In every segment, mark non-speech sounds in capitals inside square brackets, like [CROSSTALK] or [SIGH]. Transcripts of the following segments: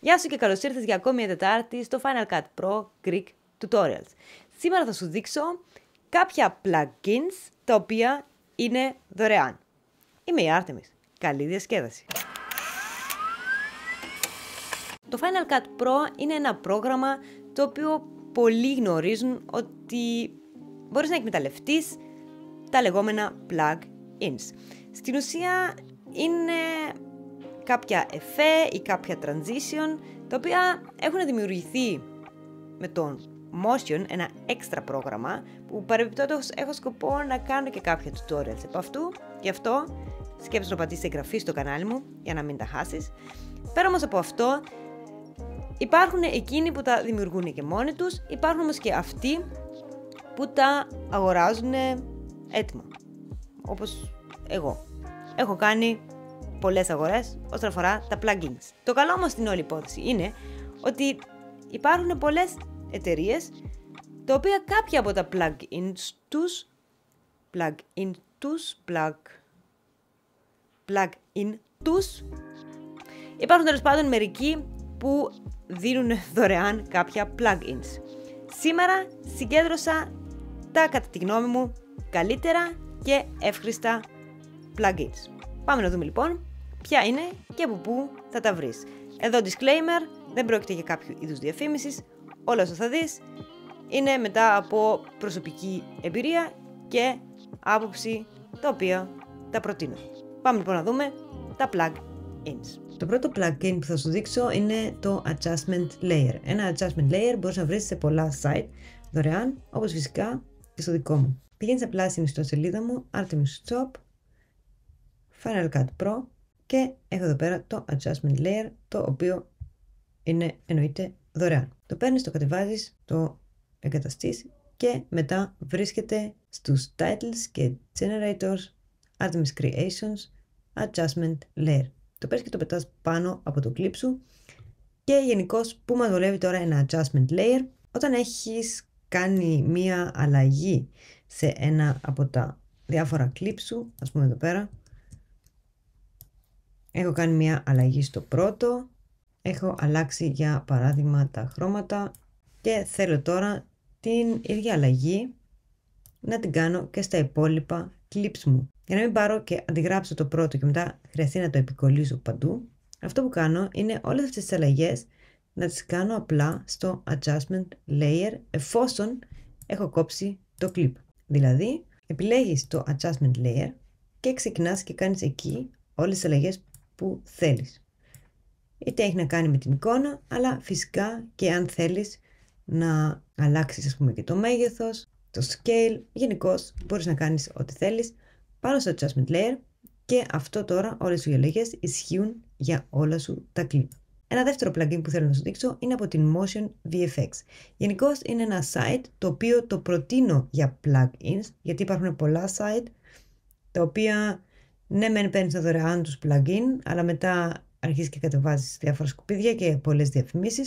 Γεια σου και καλώς ήρθες για ακόμη μια Τετάρτη στο Final Cut Pro Greek Tutorials. Σήμερα θα σου δείξω κάποια plugins τα οποία είναι δωρεάν. Είμαι η Artemis. Καλή διασκέδαση. Το Final Cut Pro είναι ένα πρόγραμμα το οποίο πολλοί γνωρίζουν ότι μπορείς να εκμεταλλευτείς τα λεγόμενα plugins. Στην ουσία είναι κάποια εφέ ή κάποια transition, τα οποία έχουν δημιουργηθεί με τον Motion, ένα έξτρα πρόγραμμα, που παρεμπιπτόντως έχω σκοπό να κάνω και κάποια tutorials από αυτού, γι' αυτό σκέψου να πατήσεις εγγραφή στο κανάλι μου για να μην τα χάσεις. Πέρα όμως από αυτό, υπάρχουν εκείνοι που τα δημιουργούν και μόνοι τους, υπάρχουν όμως και αυτοί που τα αγοράζουν έτοιμα, όπως εγώ. Έχω κάνει πολλές αγορές όσον αφορά τα plugins. Το καλό όμως στην όλη υπόθεση είναι ότι υπάρχουν πολλές εταιρείες τα οποία κάποια από τα plugins τους. plugin τους. plug. in τους. Υπάρχουν τέλος πάντων μερικοί που δίνουν δωρεάν κάποια plugins. Σήμερα συγκέντρωσα τα κατά τη γνώμη μου καλύτερα και εύχριστα plugins. Πάμε να δούμε λοιπόν ποια είναι και από πού θα τα βρεις. Εδώ disclaimer, δεν πρόκειται για κάποιο είδους διαφήμισης, όλα όσα θα δεις είναι μετά από προσωπική εμπειρία και άποψη τα οποία τα προτείνω. Πάμε λοιπόν να δούμε τα plug-ins. Το πρώτο plugin που θα σου δείξω είναι το Adjustment Layer. Ένα Adjustment Layer μπορείς να βρεις σε πολλά site δωρεάν, όπως φυσικά και στο δικό μου. Πηγαίνεις απλά στην ιστοσελίδα μου, Artemis Shop, Final Cut Pro και έχω εδώ πέρα το adjustment layer το οποίο είναι εννοείται δωρεάν. Το παίρνεις, το κατεβάζεις, το εγκαταστείς και μετά βρίσκεται στους titles και generators, Artemis creations, adjustment layer. Το παίρνεις και το πετάς πάνω από το clip σου και γενικώ που μας βολεύει τώρα ένα adjustment layer όταν έχεις κάνει μία αλλαγή σε ένα από τα διάφορα clip σου, ας πούμε εδώ πέρα, Έχω κάνει μια αλλαγή στο πρώτο. Έχω αλλάξει για παράδειγμα τα χρώματα και θέλω τώρα την ίδια αλλαγή να την κάνω και στα υπόλοιπα clips μου. Για να μην πάρω και αντιγράψω το πρώτο και μετά χρειαστεί να το επικολλήσω παντού, αυτό που κάνω είναι όλες αυτές τις αλλαγές να τις κάνω απλά στο Adjustment Layer εφόσον έχω κόψει το clip. Δηλαδή, επιλέγεις το Adjustment Layer και ξεκινάς και κάνεις εκεί όλες τις αλλαγές που θέλεις. Είτε έχει να κάνει με την εικόνα, αλλά φυσικά και αν θέλεις να αλλάξεις ας πούμε και το μέγεθος, το scale, γενικώς μπορείς να κάνεις ό,τι θέλεις πάνω στο adjustment layer και αυτό τώρα όλες οι διαλογές ισχύουν για όλα σου τα κλίπ. Ένα δεύτερο plugin που θέλω να σου δείξω είναι από την Motion VFX. Γενικώς είναι ένα site το οποίο το προτείνω για plugins, γιατί υπάρχουν πολλά site τα οποία ναι, μεν παίρνεις τα δωρεάν τους plugin, αλλά μετά αρχίζεις και κατεβάζεις διάφορα σκουπίδια και πολλές διαφημίσεις.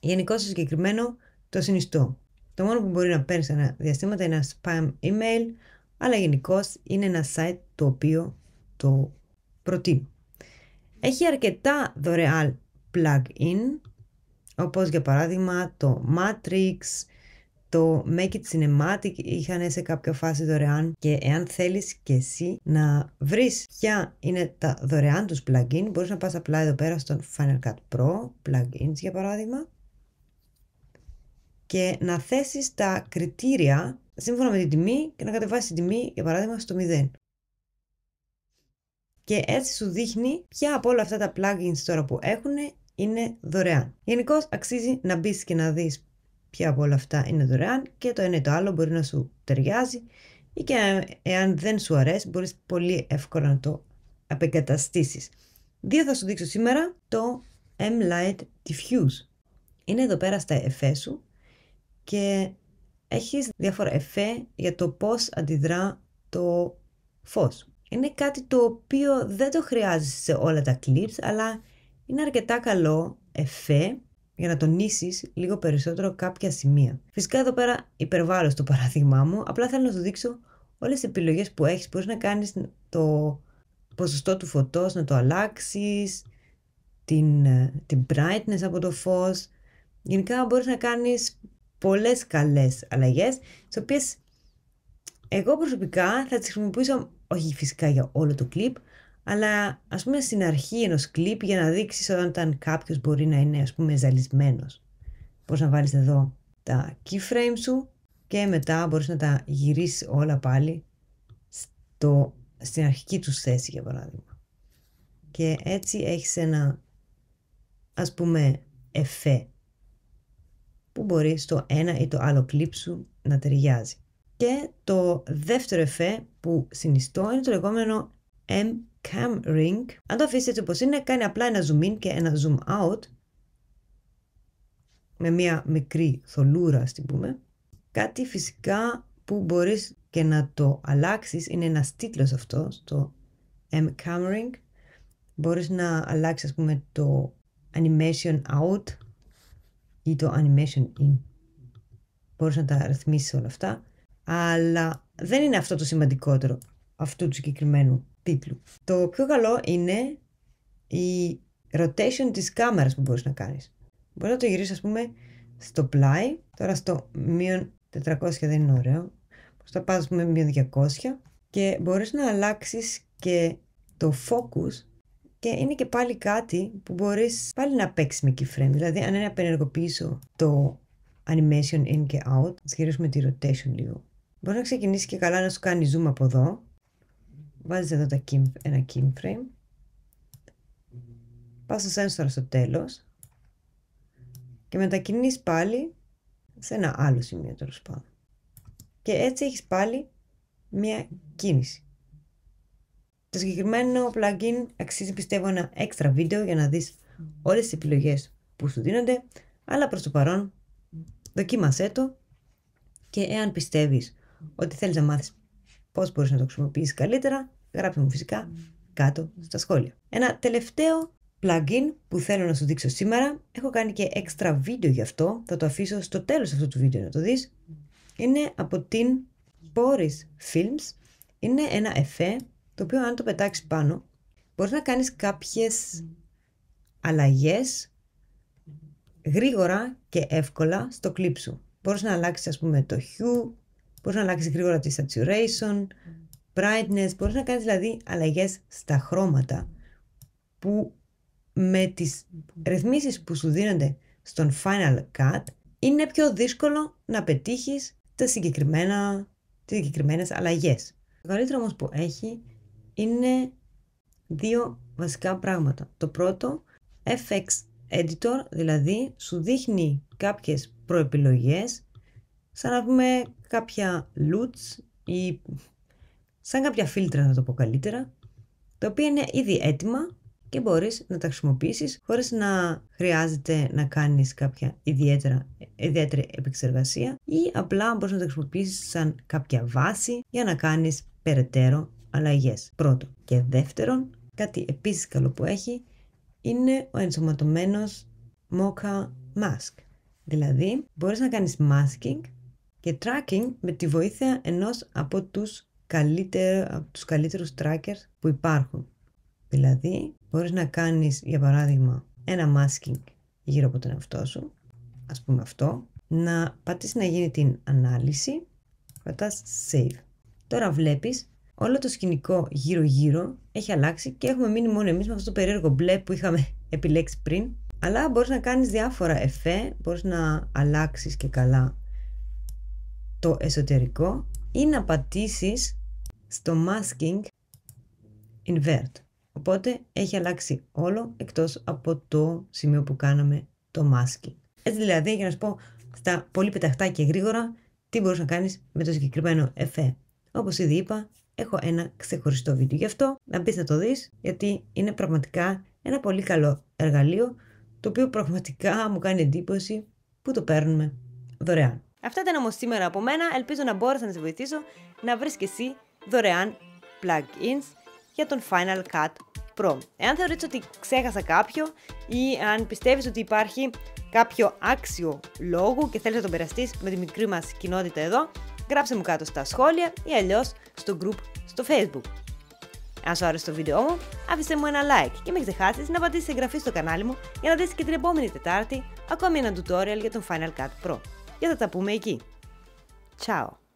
Γενικώ, το συγκεκριμένο, το συνιστώ. Το μόνο που μπορεί να παίρνεις σε ένα διαστήματα είναι ένα spam email, αλλά γενικώς είναι ένα site το οποίο το προτεινει Έχει αρκετά δωρεάν plugin, όπως για παράδειγμα το Matrix, το Make It Cinematic είχαν σε κάποια φάση δωρεάν και εάν θέλεις και εσύ να βρεις ποια είναι τα δωρεάν τους plugin μπορείς να πας απλά εδώ πέρα στο Final Cut Pro plugins για παράδειγμα και να θέσεις τα κριτήρια σύμφωνα με την τιμή και να κατεβάσεις την τιμή για παράδειγμα στο 0. Και έτσι σου δείχνει ποια από όλα αυτά τα plugins τώρα που έχουν είναι δωρεάν. Γενικώς αξίζει να μπεις και να δεις ποια από όλα αυτά είναι δωρεάν και το ένα ή το άλλο μπορεί να σου ταιριάζει ή και εάν δεν σου αρέσει μπορείς πολύ εύκολα να το απεγκαταστήσεις. Δύο θα σου δείξω σήμερα το M-Light Diffuse. Είναι εδώ πέρα στα εφέ σου και έχεις διάφορα εφέ για το πώς αντιδρά το φως. Είναι κάτι το οποίο δεν το χρειάζεσαι σε όλα τα clips αλλά είναι αρκετά καλό εφέ για να τονίσεις λίγο περισσότερο κάποια σημεία. Φυσικά εδώ πέρα υπερβάλλω στο παράδειγμά μου, απλά θέλω να σου δείξω όλες τις επιλογές που έχεις. Μπορείς να κάνεις το ποσοστό του φωτός να το αλλάξεις, την, ε, την brightness από το φως. Γενικά μπορείς να κάνεις πολλές καλές αλλαγές, τις οποίες εγώ προσωπικά θα τις χρησιμοποιήσω όχι φυσικά για όλο το κλιπ, αλλά ας πούμε στην αρχή ενός κλιπ για να δείξεις όταν κάποιος μπορεί να είναι ας πούμε ζαλισμένος. Πώ να βάλεις εδώ τα keyframe σου και μετά μπορείς να τα γυρίσεις όλα πάλι στο, στην αρχική τους θέση για παράδειγμα. Και έτσι έχεις ένα ας πούμε εφέ που μπορεί στο ένα ή το άλλο κλιπ σου να ταιριάζει. Και το δεύτερο εφέ που συνιστώ είναι το λεγόμενο M cam ring, αν το αφήσει έτσι όπως είναι, κάνει απλά ένα zoom in και ένα zoom out, με μία μικρή θολούρα, ας πούμε. Κάτι φυσικά που μπορείς και να το αλλάξεις, είναι ένας τίτλος αυτός το M ring Μπορείς να αλλάξεις, ας πούμε, το Animation Out ή το Animation In. Μπορείς να τα αριθμίσεις όλα αυτά, αλλά δεν είναι αυτό το σημαντικότερο αυτού του συγκεκριμένου τίτλου. Το πιο καλό είναι η rotation της κάμερας που μπορείς να κάνεις. Μπορείς να το γυρίσεις ας πούμε στο πλάι, τώρα στο μείον 400 δεν είναι ωραίο, μπορείς να πας με μείον 200 και μπορείς να αλλάξεις και το focus και είναι και πάλι κάτι που μπορείς πάλι να παίξεις με keyframe. Δηλαδή αν είναι απενεργοποιήσω το animation in και out, ας γυρίσουμε τη rotation λίγο. Μπορείς να ξεκινήσεις και καλά να σου κάνει zoom από εδώ βάζεις εδώ τα ένα keyframe πας στο sensor στο τέλος και μετακινείς πάλι σε ένα άλλο σημείο τέλος πάντων. Και έτσι έχεις πάλι μια κίνηση. Το συγκεκριμένο plugin αξίζει πιστεύω ένα έξτρα βίντεο για να δεις όλες τις επιλογές που σου δίνονται, αλλά προς το παρόν δοκίμασέ το και εάν πιστεύεις ότι θέλεις να μάθεις πώς μπορείς να το χρησιμοποιήσεις καλύτερα, Γράψτε μου φυσικά κάτω στα σχόλια. Ένα τελευταίο plugin που θέλω να σου δείξω σήμερα. Έχω κάνει και έξτρα βίντεο γι' αυτό. Θα το αφήσω στο τέλος αυτού του βίντεο να το δεις. Είναι από την Boris Films. Είναι ένα εφέ το οποίο αν το πετάξεις πάνω μπορείς να κάνεις κάποιες αλλαγές γρήγορα και εύκολα στο κλιπ σου. Μπορείς να αλλάξεις ας πούμε το hue, μπορείς να αλλάξεις γρήγορα τη saturation, brightness, μπορείς να κάνεις δηλαδή αλλαγές στα χρώματα που με τις ρυθμίσεις που σου δίνονται στον Final Cut είναι πιο δύσκολο να πετύχεις τα συγκεκριμένα, τις συγκεκριμένες αλλαγές. Το καλύτερο όμως που έχει είναι δύο βασικά πράγματα. Το πρώτο, FX Editor, δηλαδή σου δείχνει κάποιες προεπιλογές, σαν να πούμε κάποια loots ή σαν κάποια φίλτρα να το πω καλύτερα, τα οποία είναι ήδη έτοιμα και μπορείς να τα χρησιμοποιήσεις χωρίς να χρειάζεται να κάνεις κάποια ιδιαίτερα, ιδιαίτερη επεξεργασία ή απλά μπορείς να τα χρησιμοποιήσεις σαν κάποια βάση για να κάνεις περαιτέρω αλλαγές. Πρώτο. Και δεύτερον, κάτι επίσης καλό που έχει είναι ο ενσωματωμένος Mocha Mask. Δηλαδή, μπορείς να κάνεις masking και tracking με τη βοήθεια ενός από τους καλύτερο, από τους καλύτερους trackers που υπάρχουν. Δηλαδή, μπορείς να κάνεις, για παράδειγμα, ένα masking γύρω από τον εαυτό σου, ας πούμε αυτό, να πατήσεις να γίνει την ανάλυση, πατάς save. Τώρα βλέπεις όλο το σκηνικό γύρω-γύρω έχει αλλάξει και έχουμε μείνει μόνο εμείς με αυτό το περίεργο μπλε που είχαμε [LAUGHS] επιλέξει πριν. Αλλά μπορείς να κάνεις διάφορα εφέ, μπορείς να αλλάξεις και καλά το εσωτερικό ή να πατήσεις στο masking invert. Οπότε έχει αλλάξει όλο εκτός από το σημείο που κάναμε το masking. Έτσι δηλαδή για να σου πω στα πολύ πεταχτά και γρήγορα τι μπορείς να κάνεις με το συγκεκριμένο εφέ. Όπως ήδη είπα έχω ένα ξεχωριστό βίντεο γι' αυτό να μπεις να το δεις γιατί είναι πραγματικά ένα πολύ καλό εργαλείο το οποίο πραγματικά μου κάνει εντύπωση που το παίρνουμε δωρεάν. Αυτά ήταν όμως σήμερα από μένα. Ελπίζω να μπόρεσα να σε βοηθήσω να βρεις και εσύ δωρεάν plugins για τον Final Cut Pro. Εάν θεωρείς ότι ξέχασα κάποιο ή αν πιστεύεις ότι υπάρχει κάποιο άξιο λόγο και θέλεις να τον περαστείς με τη μικρή μας κοινότητα εδώ, γράψε μου κάτω στα σχόλια ή αλλιώς στο group στο facebook. Αν σου άρεσε το βίντεο μου, άφησε μου ένα like και μην ξεχάσεις να πατήσεις εγγραφή στο κανάλι μου για να δεις και την επόμενη Τετάρτη ακόμη ένα tutorial για τον Final Cut Pro. Και θα τα πούμε εκεί. Ciao!